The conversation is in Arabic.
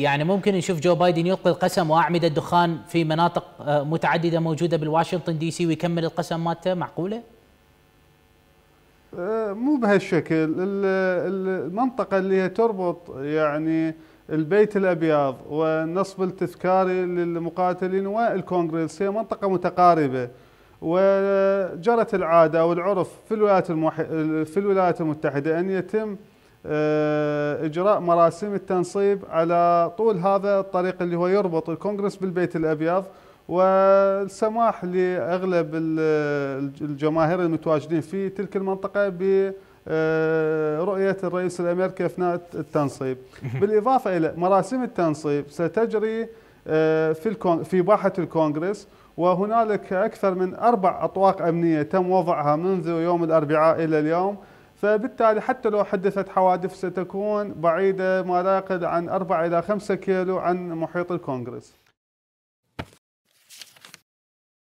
يعني ممكن نشوف جو بايدن يلقي القسم واعمده الدخان في مناطق آه، متعدده موجوده بالواشنطن دي سي ويكمل القسم مالته معقوله؟ آه، مو بهالشكل المنطقه اللي هي تربط يعني البيت الابيض والنصب التذكاري للمقاتلين والكونغرس هي منطقه متقاربه وجرت العاده والعرف في الولايات في الولايات المتحده ان يتم آه، اجراء مراسم التنصيب على طول هذا الطريق اللي هو يربط الكونغرس بالبيت الابيض والسماح لاغلب الجماهير المتواجدين في تلك المنطقه ب رؤية الرئيس الأمريكي أثناء التنصيب بالإضافة إلى مراسم التنصيب ستجري آه، في في باحة الكونغرس وهنالك أكثر من أربع أطواق أمنية تم وضعها منذ يوم الأربعاء إلى اليوم فبالتالي حتى لو حدثت حوادث ستكون بعيدة ما لا يقل عن 4 إلى 5 كيلو عن محيط الكونغرس